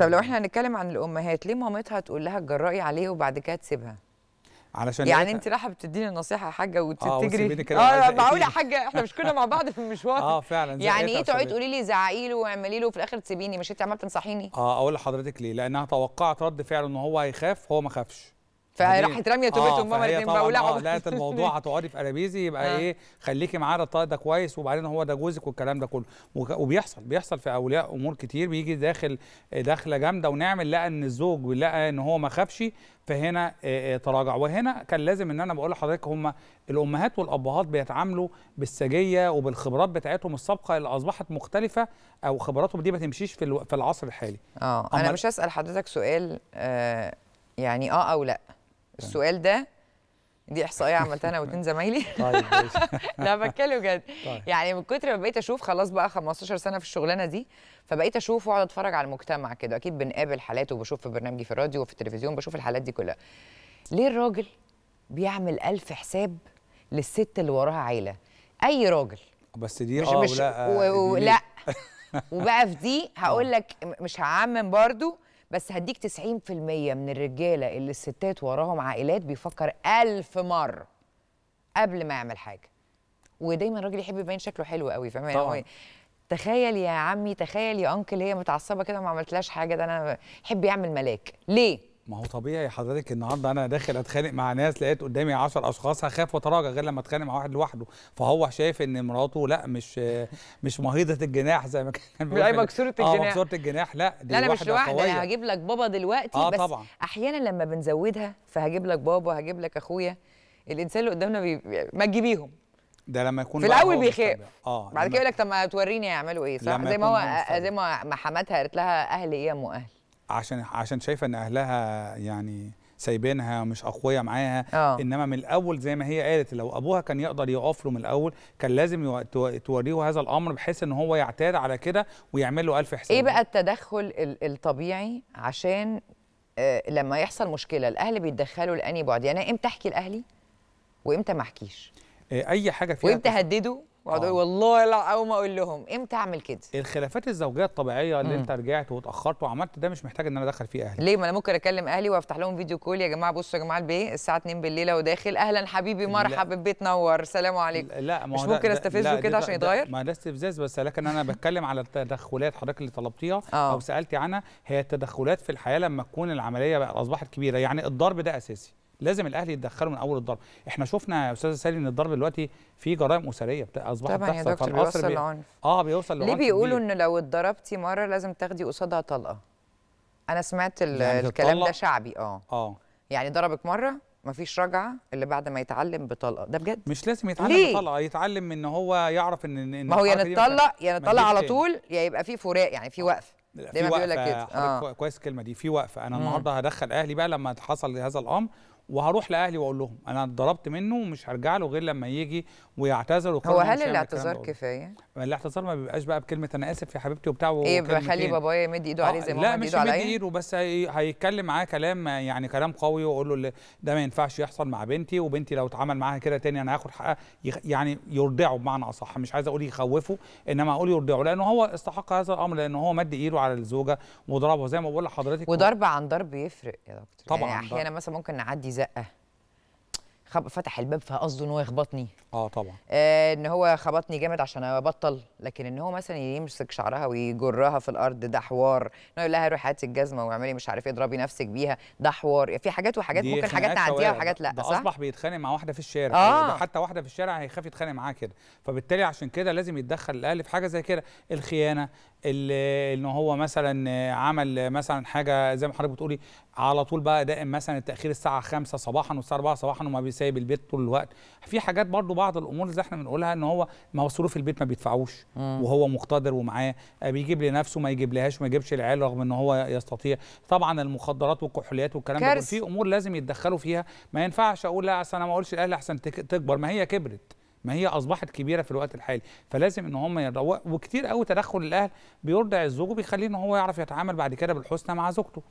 طب لو احنا هنتكلم عن الامهات ليه مامتها تقول لها تجرأي عليه وبعد كده تسيبها علشان يعني انت رايحه بتديني النصيحه يا حاجه وتجري اه, آه، معقول يا حاجه احنا مش كنا مع بعض في المشوار اه فعلا يعني ايه, ايه تقعدي تقولي لي زعقي له واعملي له وفي الاخر تسيبيني مش انت عماله تنصحيني اه اقول لحضرتك ليه لانها توقعت رد فعله ان هو هيخاف هو ما خافش فراحت راميه توبيت آه هما الاثنين بقى آه لقيت الموضوع هتقعدي في ارابيزي يبقى آه. ايه خليكي معانا الطاقه ده كويس وبعدين هو ده جوزك والكلام ده كله وبيحصل بيحصل في اولياء امور كتير بيجي داخل داخله جامده ونعمل لقى ان الزوج لقى ان هو ما خافش فهنا آه، آه، تراجع وهنا كان لازم ان انا بقول لحضرتك هم الامهات والابهات بيتعاملوا بالسجيه وبالخبرات بتاعتهم السابقه اللي اصبحت مختلفه او خبراتهم دي ما تمشيش في العصر الحالي اه انا مش هسال حضرتك سؤال آه يعني اه او لا السؤال ده دي احصائيه عملتها انا واتنين زمايلي طيب لا بتكلم بجد طيب. يعني من كتر ما بقيت اشوف خلاص بقى 15 سنه في الشغلانه دي فبقيت اشوف واقعد اتفرج على المجتمع كده اكيد بنقابل حالات وبشوف في برنامجي في الراديو وفي التلفزيون بشوف الحالات دي كلها ليه الراجل بيعمل ألف حساب للست اللي وراها عيله اي راجل بس دي مش اه مش لا, آه، و... و... لا وبقى في دي هقول آه. لك مش هعمم برضو بس هديك 90% من الرجاله اللي الستات وراهم عائلات بيفكر ألف مره قبل ما يعمل حاجه ودايما الراجل يحب يبين شكله حلو قوي فاهم يعني تخيل يا عمي تخيل يا انكل هي متعصبه كده ما عملتلاش حاجه ده انا يحب يعمل ملاك ليه ما هو طبيعي حضرتك النهارده انا داخل اتخانق مع ناس لقيت قدامي 10 اشخاص هخاف واتراجع غير لما اتخانق مع واحد لوحده فهو شايف ان مراته لا مش مش مهيضه الجناح زي ما كان بيقول اي مكسوره آه، الجناح اه مكسوره الجناح لا دي لا انا مش لوحدي انا هجيب لك بابا دلوقتي آه بس طبعا. احيانا لما بنزودها فهجيب لك بابا وهجيب لك اخويا الانسان اللي قدامنا بي... ما تجيبيهم ده لما يكون في الاول بيخاف اه بعد كده يقول لك طب ما توريني هيعملوا ايه صح زي ما هو زي ما حماتها قالت لها اهل ايه يا ام اهل عشان عشان شايفه ان اهلها يعني سايبينها مش اقوياء معاها أوه. انما من الاول زي ما هي قالت لو ابوها كان يقدر يقف له من الاول كان لازم توريه هذا الامر بحيث ان هو يعتاد على كده ويعمل له الف حساب ايه بقى التدخل الطبيعي عشان آه، لما يحصل مشكله الاهل بيتدخلوا لاني بعد يعني امتى احكي لاهلي وامتى ما احكيش آه، اي حاجه فيها وامتى هدده واقعد اقول آه. والله لا اول ما اقول لهم امتى اعمل كده الخلافات الزوجيه الطبيعيه اللي مم. انت رجعت واتاخرت وعملت ده مش محتاج ان انا ادخل فيه اهلي ليه ما انا ممكن اكلم اهلي وافتح لهم فيديو كول يا جماعه بصوا يا جماعه البيه الساعه 2 بالليل لو داخل اهلا حبيبي مرحبا البيت نور سلام عليكم لا ما مش ممكن استفزه كده عشان يتغير ما ده استفزاز بس لكن انا بتكلم على التدخلات حضرتك اللي طلبتيها آه. او سالتي عنها هي التدخلات في الحياه لما تكون العمليه اصبحت كبيره يعني الضرب ده اساسي لازم الاهل يتدخلوا من اول الضرب احنا شفنا يا استاذه سالي ان الضرب دلوقتي في جرائم اسريه اصبحت طبعا تحصل يا دكتور بيوصل بي... لعنف اه بيوصل لعنف ليه بيقولوا ان لو اتضربتي مره لازم تاخدي قصادها طلقه انا سمعت يعني الكلام ده شعبي اه اه يعني ضربك مره مفيش رجعه اللي بعد ما يتعلم بطلقه ده بجد مش لازم يتعلم ليه؟ بطلقه يتعلم ان هو يعرف ان, إن ما هو يعني نتطلق يعني نتطلق على طول يا يعني يبقى في فراق آه. يعني في وقفه دايما بيقول لك كده آه. كويس الكلمه دي في وقفه انا النهارده هدخل اهلي بقى لما حصل هذا الامر وهروح لاهلي واقول لهم انا اتضربت منه ومش هرجع له غير لما يجي ويعتذر هو هل الاعتذار كفايه؟ الاعتذار ما بيبقاش بقى بكلمه انا اسف يا حبيبتي وبتاع ايه بخلي بابايا يمد ايده عليه آه، زي ما لا مش يمد ايده بس هيتكلم معاه كلام يعني كلام قوي واقول له ده ما ينفعش يحصل مع بنتي وبنتي لو اتعامل معاها كده تاني انا هاخد حقها يعني يرضعه بمعنى اصح مش عايز اقول يخوفه انما اقول يرضعه لانه هو استحق هذا الامر لان هو مد ايده على الزوجه وضربها زي ما بقول لحضرتك وضرب عن ضرب يفرق يا دكتور طبعا يعني احيانا مثلا ممكن نعدي زقه فتح الباب فقصده ان هو يخبطني اه طبعا آه ان هو خبطني جامد عشان ابطل لكن ان هو مثلا يمسك شعرها ويجرها في الارض ده حوار ان هو يقول لها روحي هاتي الجزمه واعملي مش عارف ايه اضربي نفسك بيها ده حوار في حاجات وحاجات ممكن حاجات نعديها وحاجات لا ده صح؟ اصبح بيتخانق مع واحده في الشارع آه. يعني حتى واحده في الشارع هيخاف يتخانق معاها كده فبالتالي عشان كده لازم يتدخل الاهل في حاجه زي كده الخيانه ان هو مثلا عمل مثلا حاجه زي ما حضرتك بتقولي على طول بقى دائم مثلا التاخير الساعه 5 صباحا والساعه 4 صباحا وما بيسيب البيت طول الوقت في حاجات برضو بعض الامور اللي احنا بنقولها ان هو مصروف البيت ما بيدفعوش وهو مقتدر ومعاه بيجيب لنفسه ما يجيب لهاش وما يجيبش العيال رغم ان هو يستطيع طبعا المخدرات والكحوليات والكلام ده في امور لازم يتدخلوا فيها ما ينفعش اقول لا اصل انا ما اقولش الاهل احسن تكبر ما هي كبرت ما هي اصبحت كبيره في الوقت الحالي فلازم ان هم يروقوا وكتير قوي تدخل الاهل بيرضع الزوج وبيخليه ان هو يعرف يتعامل بعد كده بالحسنى مع زوجته